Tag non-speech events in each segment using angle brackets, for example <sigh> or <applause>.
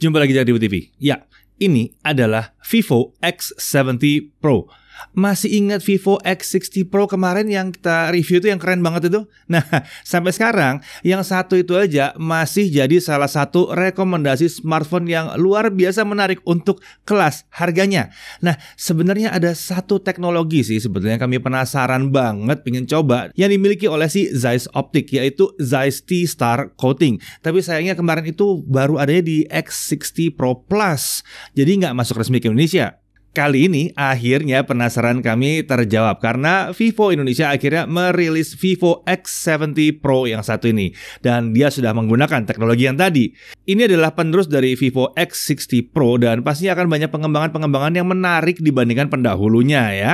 Jumpa lagi di Aktivo TV. Ya, ini adalah Vivo X70 Pro masih ingat Vivo X60 Pro kemarin yang kita review itu yang keren banget itu? <laughs> Nah, sampai sekarang yang satu itu aja masih jadi salah satu rekomendasi smartphone yang luar biasa menarik untuk kelas harganya. Nah, sebenarnya ada satu teknologi sih sebetulnya kami penasaran banget pengen coba yang dimiliki oleh si Zeiss Optik yaitu Zeiss T-Star Coating. Tapi sayangnya kemarin itu baru adanya di X60 Pro Plus. Jadi nggak masuk resmi ke Indonesia. Kali ini akhirnya penasaran kami terjawab karena Vivo Indonesia akhirnya merilis Vivo X70 Pro yang satu ini dan dia sudah menggunakan teknologi yang tadi. Ini adalah penerus dari Vivo X60 Pro dan pastinya akan banyak pengembangan-pengembangan yang menarik dibandingkan pendahulunya ya.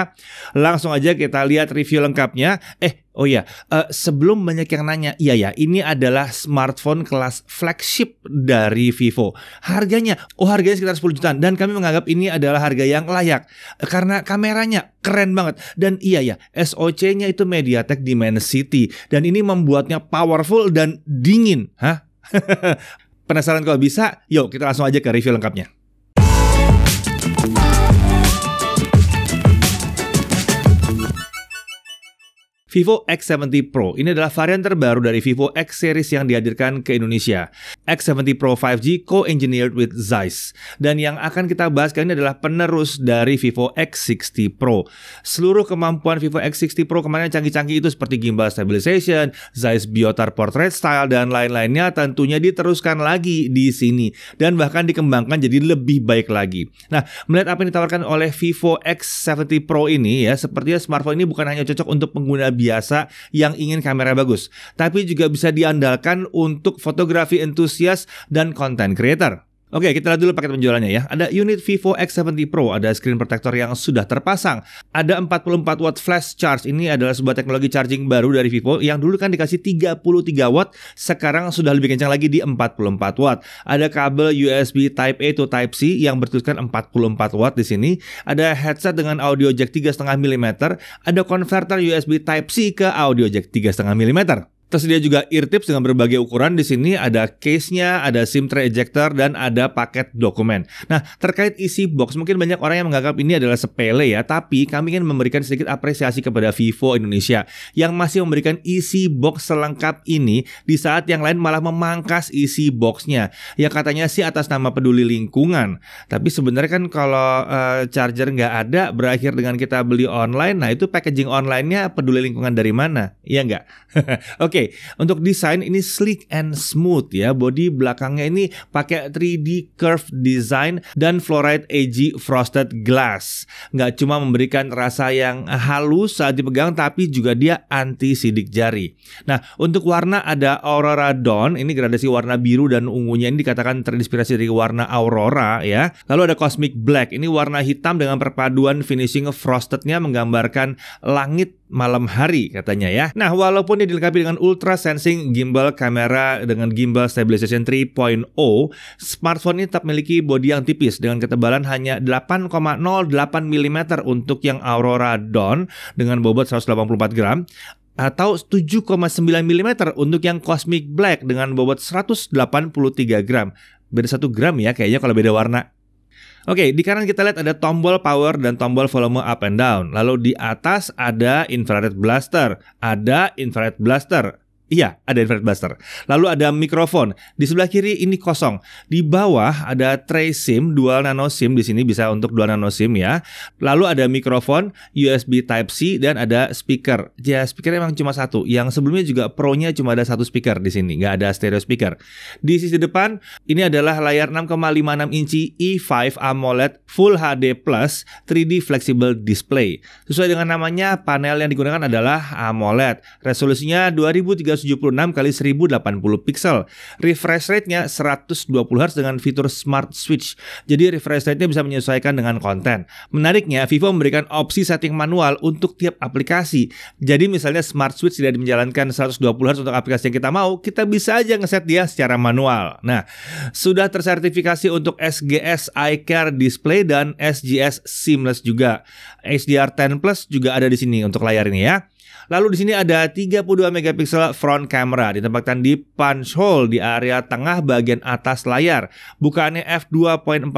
Langsung aja kita lihat review lengkapnya. Eh, Oh iya, uh, sebelum banyak yang nanya, iya ya, ini adalah smartphone kelas flagship dari Vivo. Harganya, oh harganya sekitar 10 jutaan dan kami menganggap ini adalah harga yang layak karena kameranya keren banget dan iya ya, SoC-nya itu MediaTek Dimensity dan ini membuatnya powerful dan dingin, hah? <laughs> Penasaran kalau bisa? Yuk, kita langsung aja ke review lengkapnya. Vivo X70 Pro. Ini adalah varian terbaru dari Vivo X series yang dihadirkan ke Indonesia. X70 Pro 5G co-engineered with Zeiss. Dan yang akan kita bahas kali ini adalah penerus dari Vivo X60 Pro. Seluruh kemampuan Vivo X60 Pro kemarin canggih-canggih itu seperti gimbal stabilization, Zeiss Biotar portrait style, dan lain-lainnya tentunya diteruskan lagi di sini. Dan bahkan dikembangkan jadi lebih baik lagi. Nah, melihat apa yang ditawarkan oleh Vivo X70 Pro ini ya, sepertinya smartphone ini bukan hanya cocok untuk pengguna biasa biasa yang ingin kamera bagus, tapi juga bisa diandalkan untuk fotografi entusias dan content creator. Oke, kita lihat dulu paket penjualannya ya. Ada unit Vivo X70 Pro, ada screen protector yang sudah terpasang. Ada 44 watt flash charge. Ini adalah sebuah teknologi charging baru dari Vivo yang dulu kan dikasih 33 watt, sekarang sudah lebih kencang lagi di 44 watt. Ada kabel USB Type A to Type C yang bertuliskan 44 watt di sini. Ada headset dengan audio jack 3,5 mm, ada converter USB Type C ke audio jack 3,5 mm. Tersedia juga ear tips dengan berbagai ukuran. Di sini ada case-nya, ada SIM tray ejector, dan ada paket dokumen. Nah, terkait isi box, mungkin banyak orang yang menganggap ini adalah sepele ya, tapi kami ingin memberikan sedikit apresiasi kepada Vivo Indonesia yang masih memberikan isi box selengkap ini di saat yang lain malah memangkas isi boxnya. Ya katanya sih atas nama peduli lingkungan, tapi sebenarnya kan kalau uh, charger nggak ada, berakhir dengan kita beli online, nah itu packaging online-nya peduli lingkungan dari mana? Iya nggak? <laughs> Oke, Oke, untuk desain ini sleek and smooth ya. Body belakangnya ini pakai 3D curve design dan fluoride AG frosted glass. Nggak cuma memberikan rasa yang halus saat dipegang tapi juga dia anti sidik jari. Nah, untuk warna ada Aurora Dawn, ini gradasi warna biru dan ungunya ini dikatakan terinspirasi dari warna Aurora ya. Lalu ada Cosmic Black, ini warna hitam dengan perpaduan finishing frostednya menggambarkan langit malam hari katanya ya. Nah, walaupun ini dilengkapi dengan ultra sensing gimbal kamera dengan gimbal stabilization 3.0, smartphone ini tetap memiliki bodi yang tipis dengan ketebalan hanya 8,08 mm untuk yang Aurora Dawn dengan bobot 184 gram atau 7,9 mm untuk yang Cosmic Black dengan bobot 183 gram. Beda 1 gram ya kayaknya kalau beda warna. Oke, di kanan kita lihat ada tombol power dan tombol volume up and down. Lalu di atas ada infrared blaster, ada infrared blaster, Iya, ada infrared blaster. Lalu ada mikrofon. Di sebelah kiri ini kosong. Di bawah ada tray SIM, dual nano SIM di sini bisa untuk dual nano SIM ya. Lalu ada mikrofon, USB Type C dan ada speaker. Ya, speaker emang cuma satu. Yang sebelumnya juga Pro-nya cuma ada satu speaker di sini, nggak ada stereo speaker. Di sisi depan ini adalah layar 6,56 inci E5 AMOLED Full HD Plus 3D Flexible Display. Sesuai dengan namanya, panel yang digunakan adalah AMOLED. Resolusinya 2300. 376 kali 1080 pixel. Refresh rate-nya 120 Hz dengan fitur Smart Switch. Jadi refresh rate-nya bisa menyesuaikan dengan konten. Menariknya, Vivo memberikan opsi setting manual untuk tiap aplikasi. Jadi misalnya Smart Switch tidak menjalankan 120 Hz untuk aplikasi yang kita mau, kita bisa aja ngeset dia secara manual. Nah, sudah tersertifikasi untuk SGS iCare Display dan SGS Seamless juga. HDR10 Plus juga ada di sini untuk layar ini ya. Lalu di sini ada 32 megapiksel front camera ditempatkan di punch hole di area tengah bagian atas layar. Bukaannya f2.45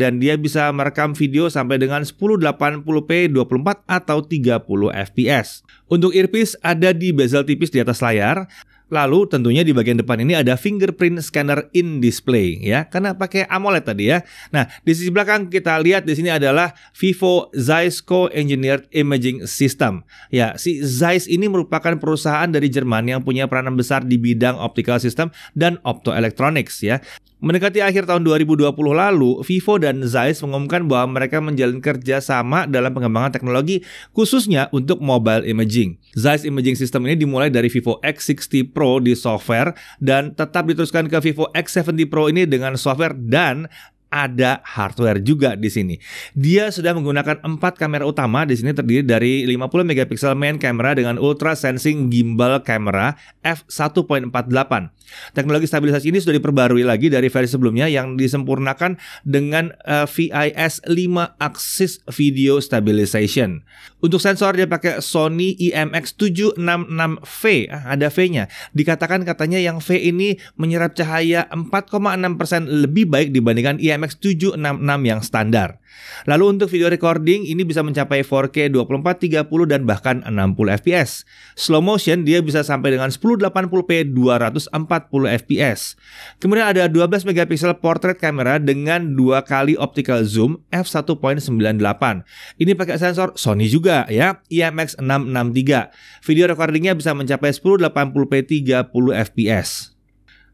dan dia bisa merekam video sampai dengan 1080p 24 atau 30 fps. Untuk earpiece ada di bezel tipis di atas layar. Lalu tentunya di bagian depan ini ada fingerprint scanner in display ya, karena pakai AMOLED tadi ya. Nah, di sisi belakang kita lihat di sini adalah Vivo Zeiss Co-engineered Imaging System. Ya, si Zeiss ini merupakan perusahaan dari Jerman yang punya peranan besar di bidang optical system dan optoelectronics ya. Mendekati akhir tahun 2020 lalu, Vivo dan Zeiss mengumumkan bahwa mereka menjalin kerja sama dalam pengembangan teknologi khususnya untuk mobile imaging. Zeiss Imaging System ini dimulai dari Vivo X60 Pro di software dan tetap diteruskan ke Vivo X70 Pro ini dengan software dan ada hardware juga di sini. Dia sudah menggunakan empat kamera utama di sini terdiri dari 50 megapiksel main camera dengan ultra sensing gimbal camera f1.48. Teknologi stabilisasi ini sudah diperbarui lagi dari versi sebelumnya yang disempurnakan dengan uh, VIS 5 axis video stabilization. Untuk sensor dia pakai Sony IMX766V, ah, ada V-nya. Dikatakan katanya yang V ini menyerap cahaya 4,6% lebih baik dibandingkan IMX mx 766 yang standar. Lalu untuk video recording ini bisa mencapai 4K 24 30 dan bahkan 60 fps. Slow motion dia bisa sampai dengan 1080p 240 fps. Kemudian ada 12 megapiksel portrait kamera dengan dua kali optical zoom f1.98. Ini pakai sensor Sony juga ya, IMX663. Video recordingnya bisa mencapai 1080p 30 fps.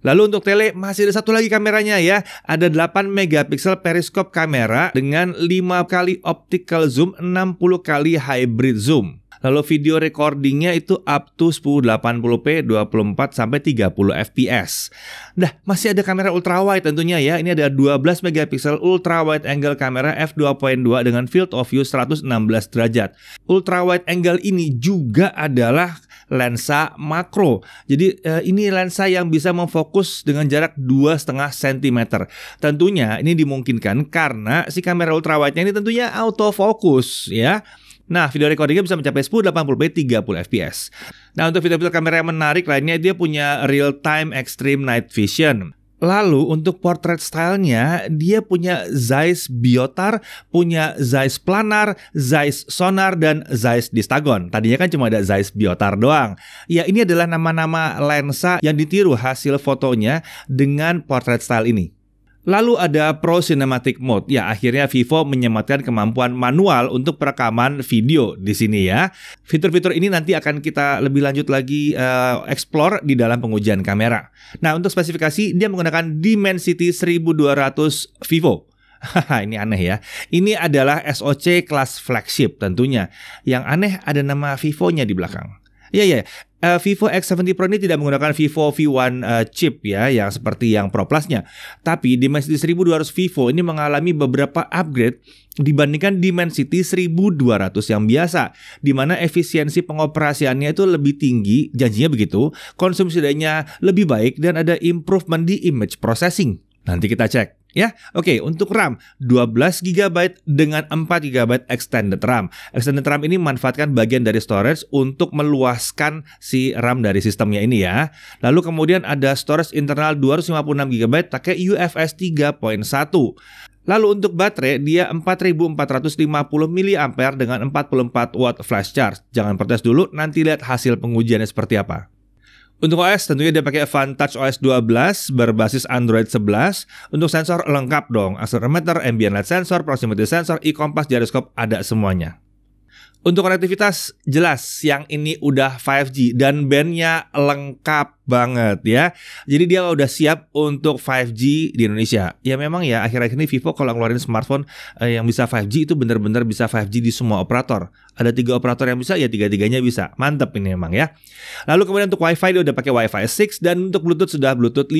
Lalu untuk tele masih ada satu lagi kameranya ya. Ada 8 megapiksel periskop kamera dengan 5 kali optical zoom, 60 kali hybrid zoom. Lalu video recordingnya itu up to 1080p 24 sampai 30 fps. Nah masih ada kamera ultra wide tentunya ya. Ini ada 12 megapiksel ultra wide angle kamera f2.2 dengan field of view 116 derajat. Ultra wide angle ini juga adalah lensa makro. Jadi eh, ini lensa yang bisa memfokus dengan jarak 2,5 cm. Tentunya ini dimungkinkan karena si kamera ultrawide-nya ini tentunya autofocus ya. Nah, video recordingnya bisa mencapai 1080p 30 fps. Nah, untuk video-video kamera yang menarik lainnya, dia punya real-time extreme night vision. Lalu untuk portrait stylenya dia punya Zeiss Biotar, punya Zeiss Planar, Zeiss Sonar dan Zeiss Distagon. Tadinya kan cuma ada Zeiss Biotar doang. Ya ini adalah nama-nama lensa yang ditiru hasil fotonya dengan portrait style ini. Lalu ada Pro Cinematic Mode. Ya, akhirnya Vivo menyematkan kemampuan manual untuk perekaman video di sini ya. Fitur-fitur ini nanti akan kita lebih lanjut lagi uh, explore di dalam pengujian kamera. Nah, untuk spesifikasi dia menggunakan Dimensity 1200 Vivo. <laughs> ini aneh ya. Ini adalah SoC kelas flagship tentunya. Yang aneh ada nama Vivo-nya di belakang. Iya, iya uh, Vivo X70 Pro ini tidak menggunakan Vivo V1 uh, eh, chip ya yang seperti yang Pro Plus-nya. Tapi Dimensity 1200 Vivo ini mengalami beberapa upgrade dibandingkan Dimensity 1200 yang biasa, di mana efisiensi pengoperasiannya itu lebih tinggi, janjinya begitu, konsumsi dayanya lebih baik dan ada improvement di image processing. Nanti kita cek ya. Oke, untuk RAM 12 GB dengan 4 GB extended RAM. Extended RAM ini memanfaatkan bagian dari storage untuk meluaskan si RAM dari sistemnya ini ya. Lalu kemudian ada storage internal 256 GB pakai UFS 3.1. Lalu untuk baterai dia 4450 mAh dengan 44 watt flash charge. Jangan protes dulu, nanti lihat hasil pengujiannya seperti apa. Untuk OS tentunya dia pakai Vantage OS 12 berbasis Android 11. Untuk sensor lengkap dong, accelerometer, ambient light sensor, proximity sensor, e-compass, gyroscope, ada semuanya. Untuk konektivitas jelas yang ini udah 5G dan bandnya lengkap banget ya. Jadi dia udah siap untuk 5G di Indonesia. Ya memang ya akhir-akhir ini Vivo kalau ngeluarin smartphone eh, yang bisa 5G itu benar-benar bisa 5G di semua operator. Ada tiga operator yang bisa, ya tiga-tiganya bisa. mantep ini memang ya. Lalu kemudian untuk WiFi dia udah pakai WiFi 6 dan untuk Bluetooth sudah Bluetooth 5.2.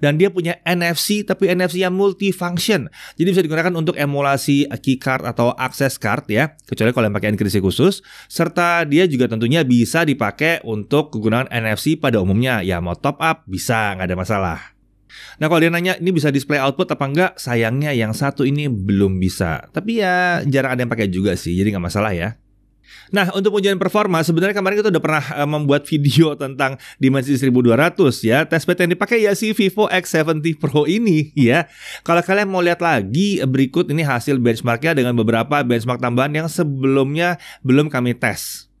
Dan dia punya NFC tapi NFC yang multifunction. Jadi bisa digunakan untuk emulasi keycard atau access card ya, kecuali kalau yang pakai enkripsi khusus serta dia juga tentunya bisa dipakai untuk kegunaan NFC pada umumnya ya mau top up bisa nggak ada masalah. Nah kalau dia nanya ini bisa display output apa enggak, sayangnya yang satu ini belum bisa. Tapi ya jarang ada yang pakai juga sih, jadi nggak masalah ya. Nah, untuk ujian performa, sebenarnya kemarin kita udah pernah eh, membuat video <laughs> tentang dimensi 1200 ya. Testbed yang dipakai ya si Vivo X70 Pro ini <laughs> ya. Kalau kalian mau lihat lagi, berikut ini hasil benchmarknya dengan beberapa benchmark tambahan yang sebelumnya belum kami tes.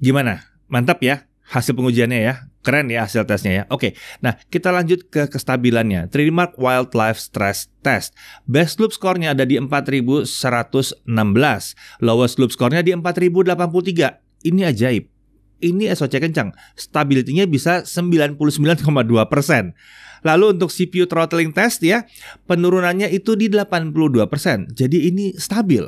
Gimana? Mantap ya hasil pengujiannya ya. Keren ya hasil tesnya ya. Oke, nah kita lanjut ke kestabilannya. 3 Mark Wildlife Stress Test. Best loop skornya ada di 4116, lowest loop skornya di 4083. Ini ajaib. Ini SOC kencang. Stability-nya bisa 99,2%. Lalu untuk CPU throttling test ya, penurunannya itu di 82%. Jadi ini stabil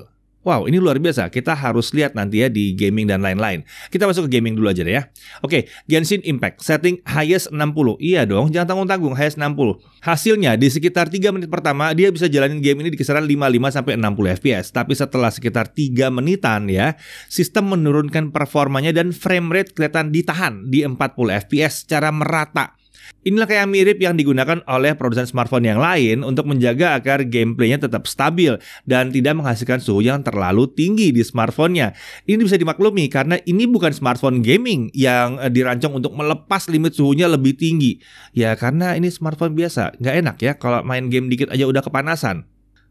Wow, ini luar biasa. Kita harus lihat nanti ya di gaming dan lain-lain. Kita masuk ke gaming dulu aja deh ya. Oke, Genshin Impact. Setting highest 60. Iya dong, jangan tanggung-tanggung, highest 60. Hasilnya, di sekitar 3 menit pertama, dia bisa jalanin game ini di kisaran 55-60 FPS. Tapi setelah sekitar 3 menitan ya, sistem menurunkan performanya dan frame rate kelihatan ditahan di 40 FPS secara merata. Inilah kayak mirip yang digunakan oleh produsen smartphone yang lain untuk menjaga agar gameplaynya tetap stabil dan tidak menghasilkan suhu yang terlalu tinggi di smartphone-nya. Ini bisa dimaklumi karena ini bukan smartphone gaming yang eh, dirancang untuk melepas limit suhunya lebih tinggi. Ya karena ini smartphone biasa, nggak enak ya kalau main game dikit aja udah kepanasan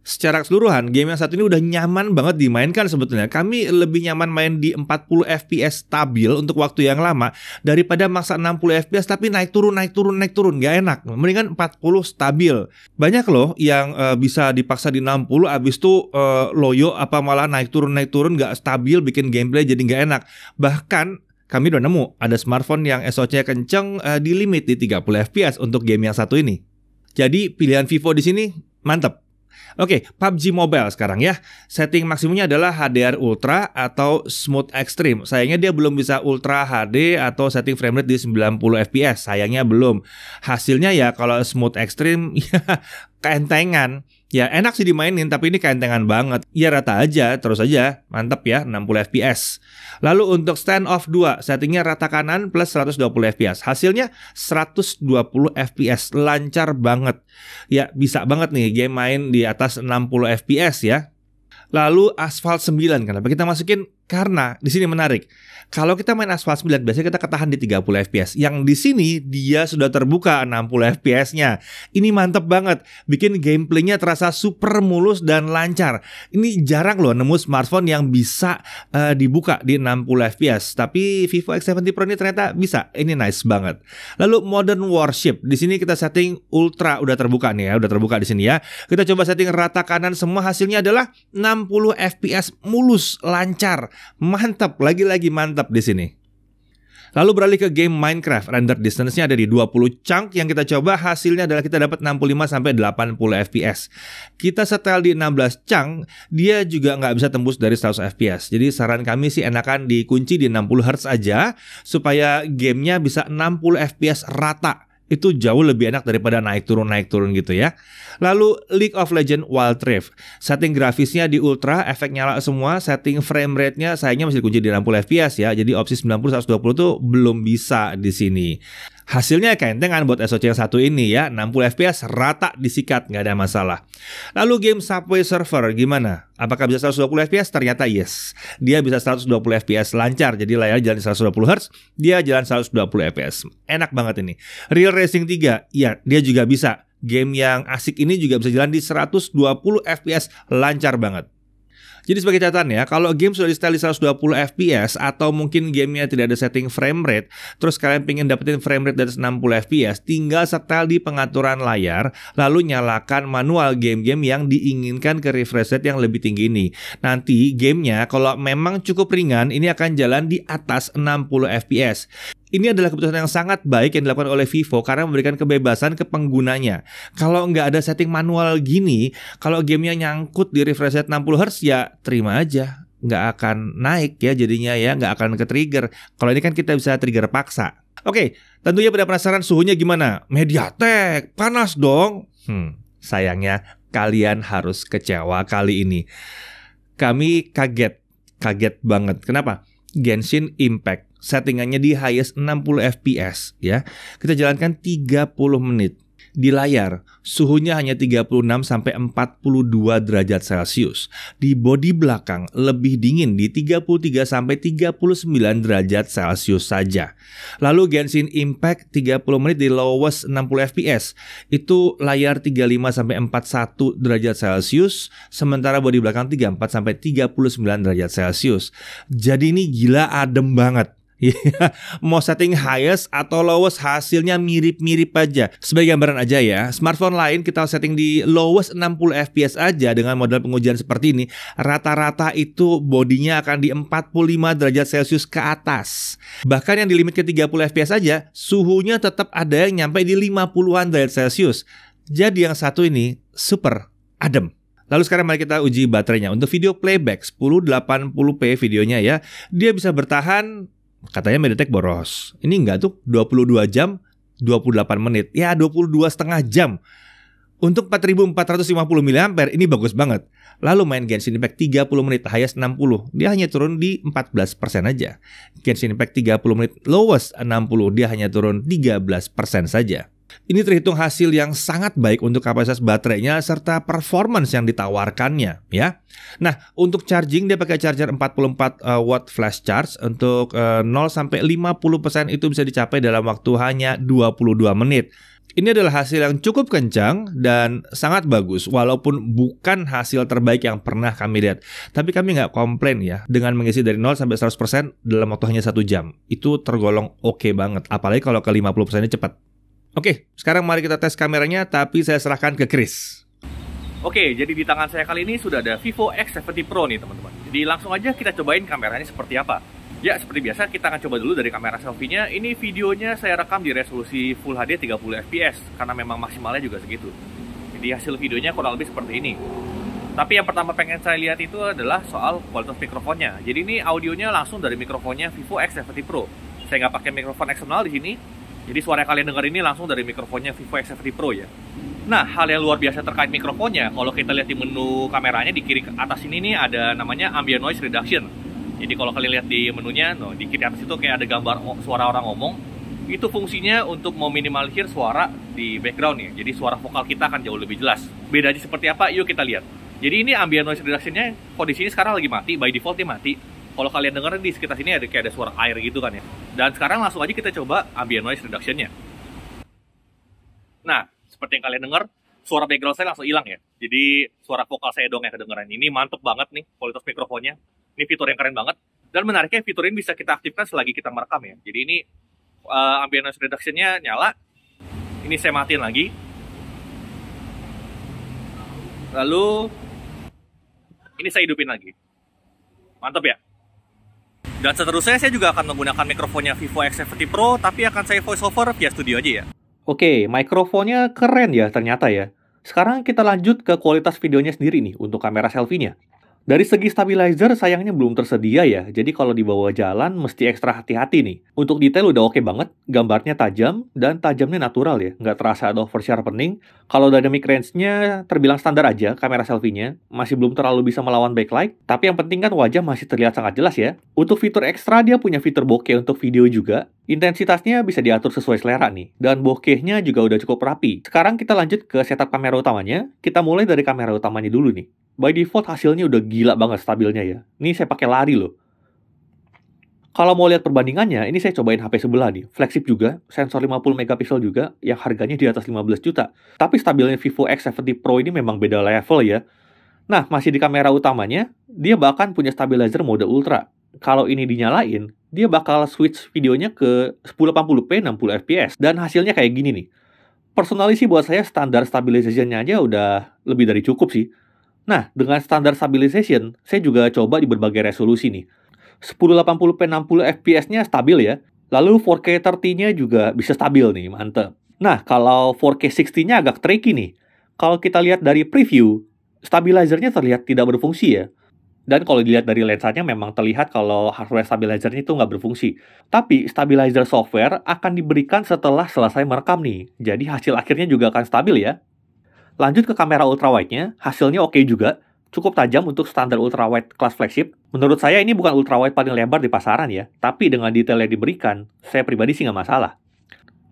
secara keseluruhan game yang satu ini udah nyaman banget dimainkan sebetulnya. Kami lebih nyaman main di 40 FPS stabil untuk waktu yang lama daripada maksa 60 FPS tapi naik turun naik turun naik turun nggak enak. Mendingan 40 stabil. Banyak loh yang uh, bisa dipaksa di 60 abis itu uh, loyo apa malah naik turun naik turun nggak stabil bikin gameplay jadi nggak enak. Bahkan kami udah nemu ada smartphone yang SOC kenceng uh, di limit di 30 FPS untuk game yang satu ini. Jadi pilihan Vivo di sini mantep Oke, okay, PUBG Mobile sekarang ya. Setting maksimumnya adalah HDR Ultra atau Smooth Extreme. Sayangnya dia belum bisa Ultra HD atau setting frame rate di 90 FPS. Sayangnya belum. Hasilnya ya kalau Smooth Extreme <laughs> ya keentengan Ya enak sih dimainin tapi ini keentengan banget. Ya rata aja, terus aja. mantep ya, 60 fps. Lalu untuk stand off 2, settingnya rata kanan plus 120 fps. Hasilnya 120 fps, lancar banget. Ya bisa banget nih game main di atas 60 fps ya. Lalu Asphalt 9, kenapa kita masukin karena di sini menarik. Kalau kita main Asphalt 9 biasanya kita ketahan di 30 FPS. Yang di sini dia sudah terbuka 60 FPS-nya. Ini mantep banget, bikin gameplaynya terasa super mulus dan lancar. Ini jarang loh nemu smartphone yang bisa uh, dibuka di 60 FPS. Tapi Vivo X70 Pro ini ternyata bisa. Ini nice banget. Lalu Modern Warship. Di sini kita setting ultra udah terbuka nih ya, udah terbuka di sini ya. Kita coba setting rata kanan semua hasilnya adalah 60 FPS mulus lancar Mantap, lagi-lagi mantap di sini. Lalu beralih ke game Minecraft, render distance-nya ada di 20 chunk yang kita coba, hasilnya adalah kita dapat 65 sampai 80 FPS. Kita setel di 16 chunk, dia juga nggak bisa tembus dari 100 FPS. Jadi saran kami sih enakan dikunci di 60 Hz aja supaya gamenya bisa 60 FPS rata itu jauh lebih enak daripada naik turun naik turun gitu ya. Lalu League of Legend Wild Rift. Setting grafisnya di ultra, efek nyala semua, setting frame rate-nya sayangnya masih dikunci di 60 FPS ya. Jadi opsi 90 120 itu belum bisa di sini. Hasilnya kayak kan buat SOC yang satu ini ya, 60 fps rata disikat, nggak ada masalah. Lalu game Subway server gimana? Apakah bisa 120 fps? Ternyata yes. Dia bisa 120 fps lancar, jadi layar jalan 120 Hz, dia jalan 120 fps. Enak banget ini. Real Racing 3, ya dia juga bisa. Game yang asik ini juga bisa jalan di 120 fps lancar banget. Jadi sebagai catatan ya, kalau game sudah di di 120 fps atau mungkin gamenya tidak ada setting frame rate, terus kalian pengen dapetin frame rate dari 60 fps, tinggal setel di pengaturan layar, lalu nyalakan manual game-game yang diinginkan ke refresh rate yang lebih tinggi ini. Nanti gamenya kalau memang cukup ringan, ini akan jalan di atas 60 fps ini adalah keputusan yang sangat baik yang dilakukan oleh Vivo karena memberikan kebebasan ke penggunanya. Kalau nggak ada setting manual gini, kalau gamenya nyangkut di refresh rate 60 Hz ya terima aja. Nggak akan naik ya jadinya ya, nggak akan ke trigger. Kalau ini kan kita bisa trigger paksa. Oke, tentunya pada penasaran suhunya gimana? Mediatek, panas dong. Hmm, sayangnya kalian harus kecewa kali ini. Kami kaget, kaget banget. Kenapa? Genshin Impact settingannya di highest 60 fps ya. Kita jalankan 30 menit. Di layar, suhunya hanya 36 sampai 42 derajat Celcius. Di bodi belakang lebih dingin di 33 sampai 39 derajat Celcius saja. Lalu Genshin Impact 30 menit di lowest 60 fps. Itu layar 35 sampai 41 derajat Celcius, sementara bodi belakang 34 sampai 39 derajat Celcius. Jadi ini gila adem banget Iya. mau setting highest atau lowest hasilnya mirip-mirip aja. Sebagai gambaran aja ya, smartphone lain kita setting di lowest 60 fps aja dengan model pengujian seperti ini, rata-rata itu bodinya akan di 45 derajat Celcius ke atas. Bahkan yang di limit ke 30 fps aja, suhunya tetap ada yang nyampe di 50-an derajat Celcius. Jadi yang satu ini super adem. Lalu sekarang mari kita uji baterainya. Untuk video playback 1080p videonya ya, dia bisa bertahan Katanya Meditech boros. Ini enggak tuh 22 jam 28 menit. Ya 22 setengah jam. Untuk 4450 mAh ini bagus banget. Lalu main Genshin Impact 30 menit highest 60. Dia hanya turun di 14% aja. Genshin Impact 30 menit lowest 60. Dia hanya turun 13% saja. Ini terhitung hasil yang sangat baik untuk kapasitas baterainya serta performance yang ditawarkannya ya. Nah, untuk charging dia pakai charger 44 uh, eh, watt flash charge untuk uh, eh, 0 sampai 50% itu bisa dicapai dalam waktu hanya 22 menit. Ini adalah hasil yang cukup kencang dan sangat bagus, walaupun bukan hasil terbaik yang pernah kami lihat. Tapi kami nggak komplain ya, dengan mengisi dari 0 sampai 100% dalam waktu hanya satu jam. Itu tergolong oke okay banget, apalagi kalau ke 50%-nya cepat. Oke, sekarang mari kita tes kameranya, tapi saya serahkan ke Chris. Oke, jadi di tangan saya kali ini sudah ada Vivo X70 Pro nih teman-teman. Jadi langsung aja kita cobain kameranya seperti apa. Ya, seperti biasa kita akan coba dulu dari kamera selfie-nya. Ini videonya saya rekam di resolusi Full HD 30 fps, karena memang maksimalnya juga segitu. Jadi hasil videonya kurang lebih seperti ini. Tapi yang pertama pengen saya lihat itu adalah soal kualitas mikrofonnya. Jadi ini audionya langsung dari mikrofonnya Vivo X70 Pro. Saya nggak pakai mikrofon eksternal di sini, jadi suara yang kalian dengar ini langsung dari mikrofonnya Vivo X70 Pro ya. Nah, hal yang luar biasa terkait mikrofonnya, kalau kita lihat di menu kameranya di kiri atas ini nih ada namanya ambient noise reduction. Jadi kalau kalian lihat di menunya, no, di kiri atas itu kayak ada gambar suara orang ngomong. Itu fungsinya untuk meminimalisir suara di background ya. Jadi suara vokal kita akan jauh lebih jelas. Bedanya seperti apa? Yuk kita lihat. Jadi ini ambient noise reduction-nya kondisinya sekarang lagi mati, by default dia mati kalau kalian dengar di sekitar sini ada kayak ada suara air gitu kan ya. Dan sekarang langsung aja kita coba ambient noise reduction-nya. Nah, seperti yang kalian dengar, suara background saya langsung hilang ya. Jadi suara vokal saya dong yang kedengeran. Ini mantep banget nih kualitas mikrofonnya. Ini fitur yang keren banget. Dan menariknya fitur ini bisa kita aktifkan selagi kita merekam ya. Jadi ini uh, ambient noise reduction-nya nyala. Ini saya matiin lagi. Lalu ini saya hidupin lagi. Mantap ya? Dan seterusnya saya juga akan menggunakan mikrofonnya Vivo X70 Pro, tapi akan saya voiceover via studio aja ya. Oke, mikrofonnya keren ya ternyata ya. Sekarang kita lanjut ke kualitas videonya sendiri nih untuk kamera selfie-nya. Dari segi stabilizer sayangnya belum tersedia ya, jadi kalau dibawa jalan mesti ekstra hati-hati nih. Untuk detail udah oke okay banget, gambarnya tajam dan tajamnya natural ya, nggak terasa ada over sharpening. Kalau dynamic range-nya terbilang standar aja kamera selfie-nya, masih belum terlalu bisa melawan backlight, tapi yang penting kan wajah masih terlihat sangat jelas ya. Untuk fitur ekstra dia punya fitur bokeh untuk video juga, Intensitasnya bisa diatur sesuai selera nih, dan bokehnya juga udah cukup rapi. Sekarang kita lanjut ke setup kamera utamanya. Kita mulai dari kamera utamanya dulu nih. By default hasilnya udah gila banget stabilnya ya. Ini saya pakai lari loh. Kalau mau lihat perbandingannya, ini saya cobain HP sebelah nih. Flagship juga, sensor 50 mp juga, yang harganya di atas 15 juta. Tapi stabilnya Vivo X70 Pro ini memang beda level ya. Nah, masih di kamera utamanya, dia bahkan punya stabilizer mode ultra. Kalau ini dinyalain, dia bakal switch videonya ke 1080p 60 fps dan hasilnya kayak gini nih. Personally sih buat saya standar stabilization aja udah lebih dari cukup sih. Nah, dengan standar stabilization, saya juga coba di berbagai resolusi nih. 1080p 60 fps-nya stabil ya. Lalu 4K 30-nya juga bisa stabil nih, mantep. Nah, kalau 4K 60-nya agak tricky nih. Kalau kita lihat dari preview, stabilizernya terlihat tidak berfungsi ya dan kalau dilihat dari lensanya memang terlihat kalau hardware stabilizernya itu nggak berfungsi. Tapi stabilizer software akan diberikan setelah selesai merekam nih. Jadi hasil akhirnya juga akan stabil ya. Lanjut ke kamera ultrawide-nya, hasilnya oke okay juga. Cukup tajam untuk standar ultrawide kelas flagship. Menurut saya ini bukan ultrawide paling lebar di pasaran ya. Tapi dengan detail yang diberikan, saya pribadi sih nggak masalah.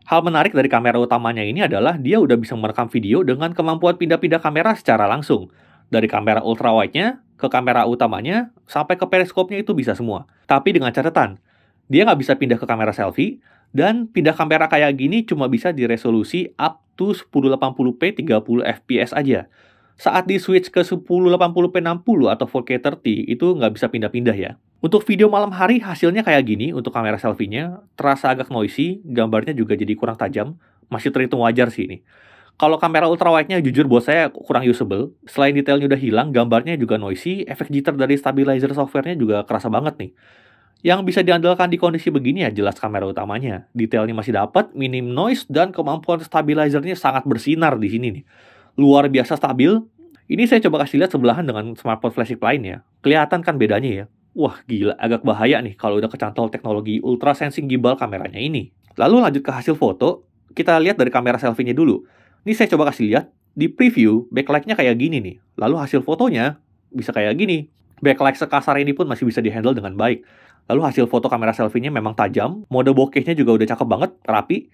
Hal menarik dari kamera utamanya ini adalah dia udah bisa merekam video dengan kemampuan pindah-pindah kamera secara langsung. Dari kamera ultrawide-nya, ke kamera utamanya, sampai ke periskopnya itu bisa semua. Tapi dengan catatan, dia nggak bisa pindah ke kamera selfie, dan pindah kamera kayak gini cuma bisa di resolusi up to 1080p 30 fps aja. Saat di switch ke 1080p 60 atau 4K 30 itu nggak bisa pindah-pindah ya. Untuk video malam hari hasilnya kayak gini untuk kamera selfie-nya, terasa agak noisy, gambarnya juga jadi kurang tajam, masih terhitung wajar sih ini. Kalau kamera ultrawide-nya jujur buat saya kurang usable. Selain detailnya udah hilang, gambarnya juga noisy, efek jitter dari stabilizer softwarenya juga kerasa banget nih. Yang bisa diandalkan di kondisi begini ya jelas kamera utamanya. Detailnya masih dapat, minim noise, dan kemampuan stabilizernya sangat bersinar di sini nih. Luar biasa stabil. Ini saya coba kasih lihat sebelahan dengan smartphone flagship lainnya. Kelihatan kan bedanya ya. Wah gila, agak bahaya nih kalau udah kecantol teknologi ultra sensing gimbal kameranya ini. Lalu lanjut ke hasil foto, kita lihat dari kamera selfie-nya dulu. Ini saya coba kasih lihat, di preview backlightnya kayak gini nih. Lalu hasil fotonya bisa kayak gini. Backlight sekasar ini pun masih bisa dihandle dengan baik. Lalu hasil foto kamera selfie-nya memang tajam, mode bokehnya juga udah cakep banget, rapi.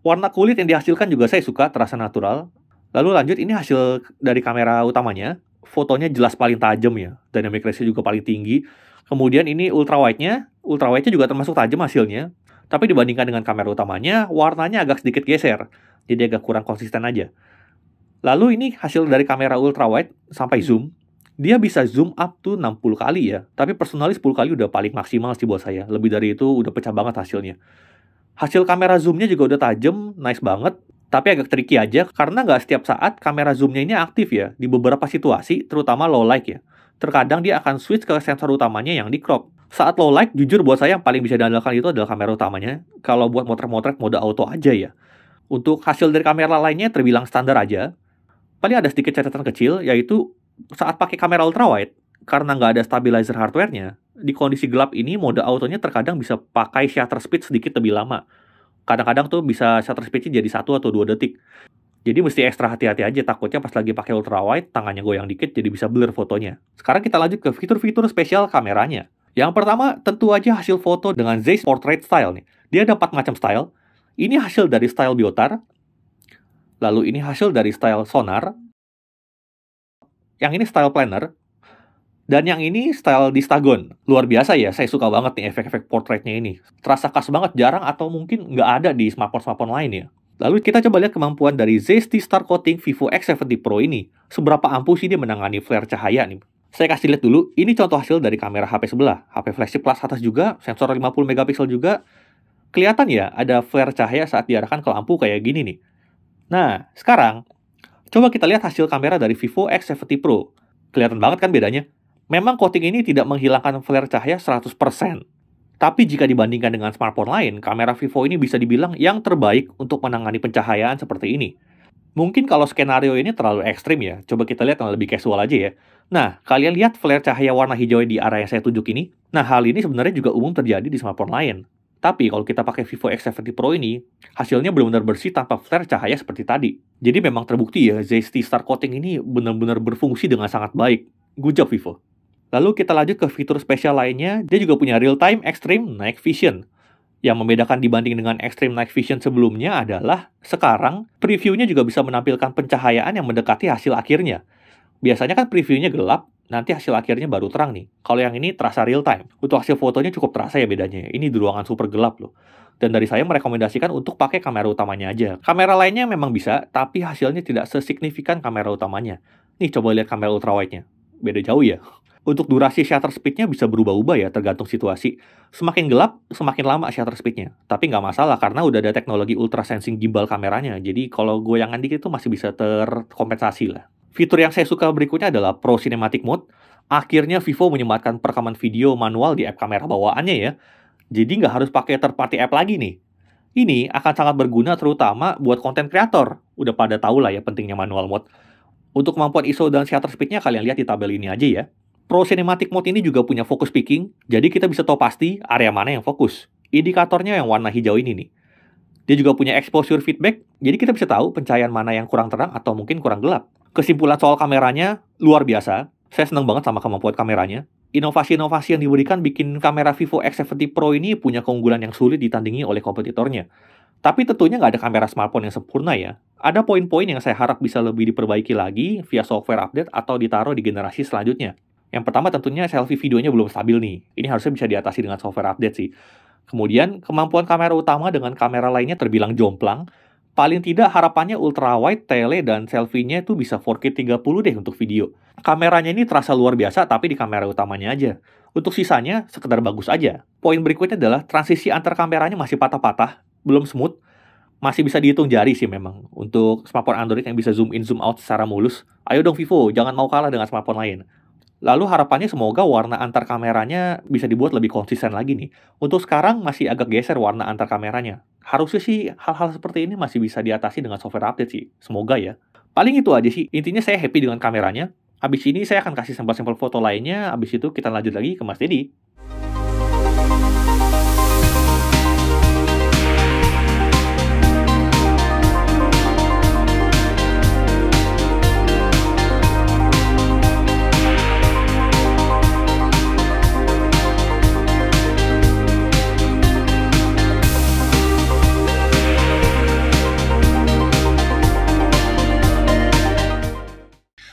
Warna kulit yang dihasilkan juga saya suka, terasa natural. Lalu lanjut, ini hasil dari kamera utamanya. Fotonya jelas paling tajam ya, dynamic ratio juga paling tinggi. Kemudian ini ultra wide-nya, ultra wide-nya juga termasuk tajam hasilnya. Tapi dibandingkan dengan kamera utamanya, warnanya agak sedikit geser jadi agak kurang konsisten aja. Lalu ini hasil dari kamera ultrawide sampai zoom, dia bisa zoom up to 60 kali ya, tapi personalis 10 kali udah paling maksimal sih buat saya. Lebih dari itu udah pecah banget hasilnya. Hasil kamera zoomnya juga udah tajam, nice banget, tapi agak tricky aja karena nggak setiap saat kamera zoomnya ini aktif ya, di beberapa situasi, terutama low light ya. Terkadang dia akan switch ke sensor utamanya yang di crop. Saat low light, jujur buat saya yang paling bisa diandalkan itu adalah kamera utamanya. Kalau buat motret-motret mode auto aja ya untuk hasil dari kamera lainnya terbilang standar aja. Paling ada sedikit catatan kecil, yaitu saat pakai kamera ultrawide, karena nggak ada stabilizer hardware-nya, di kondisi gelap ini mode autonya terkadang bisa pakai shutter speed sedikit lebih lama. Kadang-kadang tuh bisa shutter speed-nya jadi satu atau dua detik. Jadi mesti ekstra hati-hati aja takutnya pas lagi pakai ultrawide tangannya goyang dikit jadi bisa blur fotonya. Sekarang kita lanjut ke fitur-fitur spesial kameranya. Yang pertama tentu aja hasil foto dengan Zeiss Portrait Style nih. Dia ada 4 macam style. Ini hasil dari style biotar. Lalu ini hasil dari style sonar. Yang ini style planner. Dan yang ini style distagon. Luar biasa ya, saya suka banget nih efek-efek portraitnya ini. Terasa khas banget, jarang atau mungkin nggak ada di smartphone-smartphone lain ya. Lalu kita coba lihat kemampuan dari Zesty Star Coating Vivo X70 Pro ini. Seberapa ampuh sih dia menangani flare cahaya nih. Saya kasih lihat dulu, ini contoh hasil dari kamera HP sebelah. HP flagship kelas atas juga, sensor 50 mp juga, Kelihatan ya ada flare cahaya saat diarahkan ke lampu kayak gini nih. Nah, sekarang coba kita lihat hasil kamera dari Vivo X70 Pro. Kelihatan banget kan bedanya? Memang coating ini tidak menghilangkan flare cahaya 100%. Tapi jika dibandingkan dengan smartphone lain, kamera Vivo ini bisa dibilang yang terbaik untuk menangani pencahayaan seperti ini. Mungkin kalau skenario ini terlalu ekstrim ya, coba kita lihat yang lebih casual aja ya. Nah, kalian lihat flare cahaya warna hijau di area yang saya tunjuk ini? Nah, hal ini sebenarnya juga umum terjadi di smartphone lain. Tapi kalau kita pakai Vivo X70 Pro ini, hasilnya benar-benar bersih tanpa flare cahaya seperti tadi. Jadi memang terbukti ya, ZST Star Coating ini benar-benar berfungsi dengan sangat baik. Good job Vivo. Lalu kita lanjut ke fitur spesial lainnya, dia juga punya real-time extreme night vision. Yang membedakan dibanding dengan extreme night vision sebelumnya adalah sekarang previewnya juga bisa menampilkan pencahayaan yang mendekati hasil akhirnya. Biasanya kan previewnya gelap, nanti hasil akhirnya baru terang nih. Kalau yang ini terasa real time. Untuk hasil fotonya cukup terasa ya bedanya. Ini di ruangan super gelap loh. Dan dari saya merekomendasikan untuk pakai kamera utamanya aja. Kamera lainnya memang bisa, tapi hasilnya tidak sesignifikan kamera utamanya. Nih coba lihat kamera ultrawide-nya. Beda jauh ya. <laughs> Untuk durasi shutter speed-nya bisa berubah-ubah ya, tergantung situasi. Semakin gelap, semakin lama shutter speed-nya. Tapi nggak masalah, karena udah ada teknologi ultra sensing gimbal kameranya. Jadi kalau goyangan dikit itu masih bisa terkompensasi lah. Fitur yang saya suka berikutnya adalah Pro Cinematic Mode. Akhirnya Vivo menyematkan perekaman video manual di app kamera bawaannya ya. Jadi nggak harus pakai third party app lagi nih. Ini akan sangat berguna terutama buat konten kreator. Udah pada tau lah ya pentingnya manual mode. Untuk kemampuan ISO dan shutter speednya kalian lihat di tabel ini aja ya. Pro Cinematic Mode ini juga punya focus picking, jadi kita bisa tahu pasti area mana yang fokus. Indikatornya yang warna hijau ini nih. Dia juga punya exposure feedback, jadi kita bisa tahu pencahayaan mana yang kurang terang atau mungkin kurang gelap. Kesimpulan soal kameranya luar biasa. Saya senang banget sama kemampuan kameranya. Inovasi-inovasi yang diberikan bikin kamera Vivo X70 Pro ini punya keunggulan yang sulit ditandingi oleh kompetitornya. Tapi tentunya nggak ada kamera smartphone yang sempurna ya. Ada poin-poin yang saya harap bisa lebih diperbaiki lagi via software update atau ditaruh di generasi selanjutnya. Yang pertama tentunya selfie videonya belum stabil nih. Ini harusnya bisa diatasi dengan software update sih. Kemudian, kemampuan kamera utama dengan kamera lainnya terbilang jomplang, Paling tidak harapannya ultrawide, tele, dan selfie-nya itu bisa 4K 30 deh untuk video. Kameranya ini terasa luar biasa tapi di kamera utamanya aja. Untuk sisanya, sekedar bagus aja. Poin berikutnya adalah transisi antar kameranya masih patah-patah, belum smooth, masih bisa dihitung jari sih memang untuk smartphone Android yang bisa zoom in zoom out secara mulus. Ayo dong Vivo, jangan mau kalah dengan smartphone lain. Lalu harapannya semoga warna antar kameranya bisa dibuat lebih konsisten lagi nih. Untuk sekarang masih agak geser warna antar kameranya. Harusnya sih hal-hal seperti ini masih bisa diatasi dengan software update sih. Semoga ya. Paling itu aja sih. Intinya saya happy dengan kameranya. Habis ini saya akan kasih sampel-sampel foto lainnya. Habis itu kita lanjut lagi ke Mas Dedi.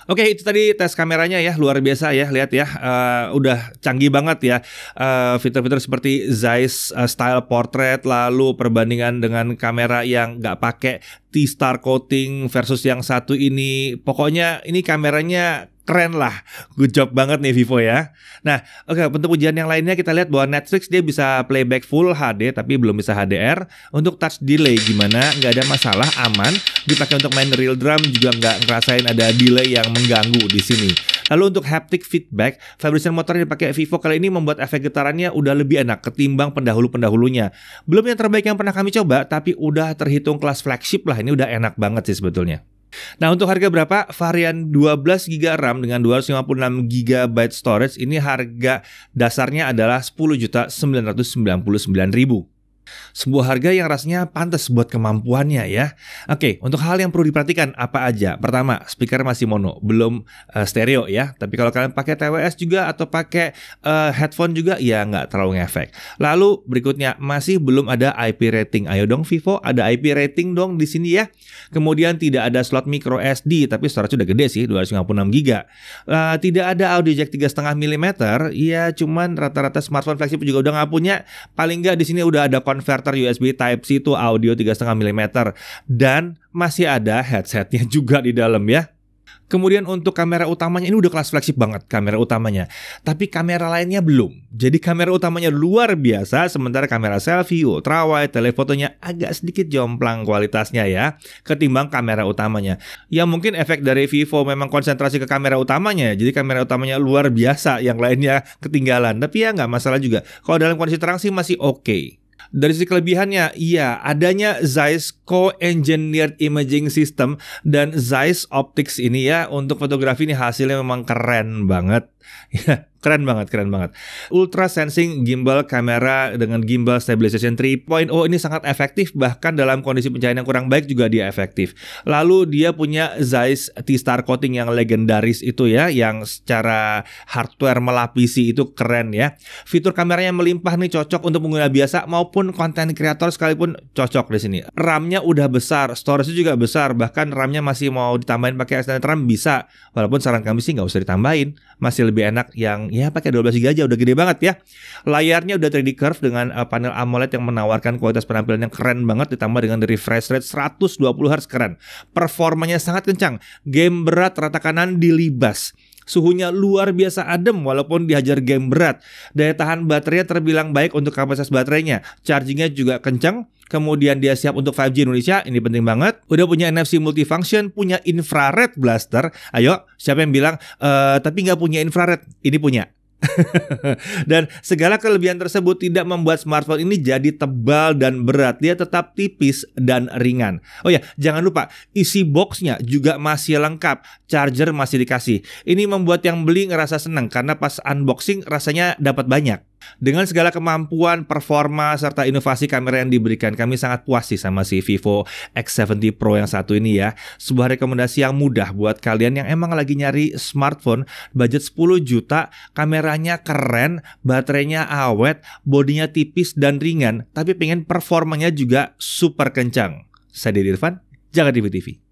Oke, itu tadi tes kameranya ya, luar biasa ya, lihat ya, uh, udah canggih banget ya. fitur eh, fitur-fitur seperti Zeiss uh, style portrait, lalu perbandingan dengan kamera yang nggak pakai T-star coating versus yang satu ini. Pokoknya ini kameranya keren lah. Good job banget nih Vivo ya. Nah, oke okay, bentuk ujian yang lainnya kita lihat bahwa Netflix dia bisa playback full HD tapi belum bisa HDR. Untuk touch delay gimana? Nggak ada masalah, aman. Dipakai untuk main real drum juga nggak ngerasain ada delay yang mengganggu di sini. Lalu untuk haptic feedback, vibration motor yang dipakai Vivo kali ini membuat efek getarannya udah lebih enak ketimbang pendahulu-pendahulunya. Belum yang terbaik yang pernah kami coba, tapi udah terhitung kelas flagship lah. Ini udah enak banget sih sebetulnya. Nah, untuk harga berapa? Varian 12 GB RAM dengan 256 GB storage ini harga dasarnya adalah 10.999.000. Sebuah harga yang rasanya pantas buat kemampuannya ya. Oke, untuk hal yang perlu diperhatikan apa aja? Pertama, speaker masih mono, belum uh, stereo ya. Tapi kalau kalian pakai TWS juga atau pakai uh, headphone juga ya nggak terlalu ngefek. Lalu berikutnya masih belum ada IP rating. Ayo dong Vivo, ada IP rating dong di sini ya. Kemudian tidak ada slot micro SD, tapi storage sudah gede sih, 256 GB. Uh, tidak ada audio jack 3,5 mm, ya cuman rata-rata smartphone flagship juga udah nggak punya. Paling nggak di sini udah ada konverter USB Type-C itu audio 3,5 mm dan masih ada headsetnya <laughs> juga di dalam ya. Kemudian untuk kamera utamanya ini udah kelas flagship banget kamera utamanya. Tapi kamera lainnya belum. Jadi kamera utamanya luar biasa sementara kamera selfie, ultrawide, telefotonya agak sedikit jomplang kualitasnya ya ketimbang kamera utamanya. Ya mungkin efek dari Vivo memang konsentrasi ke kamera utamanya. Jadi kamera utamanya luar biasa, yang lainnya ketinggalan. Tapi ya nggak masalah juga. Kalau dalam kondisi terang sih masih oke. Okay. Dari sisi kelebihannya, iya, adanya Zeiss Co-Engineered Imaging System dan Zeiss Optics ini ya untuk fotografi ini hasilnya memang keren banget. <laughs> Ya, keren banget, keren banget. Ultra sensing gimbal kamera dengan gimbal stabilization 3.0 ini sangat efektif bahkan dalam kondisi pencahayaan yang kurang baik juga dia efektif. Lalu dia punya Zeiss T-Star coating yang legendaris itu ya yang secara hardware melapisi itu keren ya. Fitur kameranya melimpah nih cocok untuk pengguna biasa maupun konten kreator sekalipun cocok di sini. RAM-nya udah besar, storage-nya juga besar, bahkan RAM-nya masih mau ditambahin pakai extended RAM bisa. Walaupun saran kami sih nggak usah ditambahin, masih lebih lebih enak yang ya pakai 12 giga aja udah gede banget ya. Layarnya udah 3D curve dengan uh, panel AMOLED yang menawarkan kualitas penampilan yang keren banget ditambah dengan refresh rate 120 Hz keren. Performanya sangat kencang. Game berat rata kanan dilibas. Suhunya luar biasa adem walaupun dihajar game berat. Daya tahan baterainya terbilang baik untuk kapasitas baterainya. Chargingnya juga kencang. Kemudian dia siap untuk 5G Indonesia, ini penting banget. Udah punya NFC multifunction, punya infrared blaster. Ayo, siapa yang bilang, e, tapi nggak punya infrared? Ini punya. <laughs> dan segala kelebihan tersebut tidak membuat smartphone ini jadi tebal dan berat. Dia tetap tipis dan ringan. Oh ya, jangan lupa isi boxnya juga masih lengkap. Charger masih dikasih. Ini membuat yang beli ngerasa senang karena pas unboxing rasanya dapat banyak. Dengan segala kemampuan, performa, serta inovasi kamera yang diberikan, kami sangat puas sih sama si Vivo X70 Pro yang satu ini ya. Sebuah rekomendasi yang mudah buat kalian yang emang lagi nyari smartphone, budget 10 juta, kameranya keren, baterainya awet, bodinya tipis dan ringan, tapi pengen performanya juga super kencang. Saya Dedy Irfan, Jaga TV TV.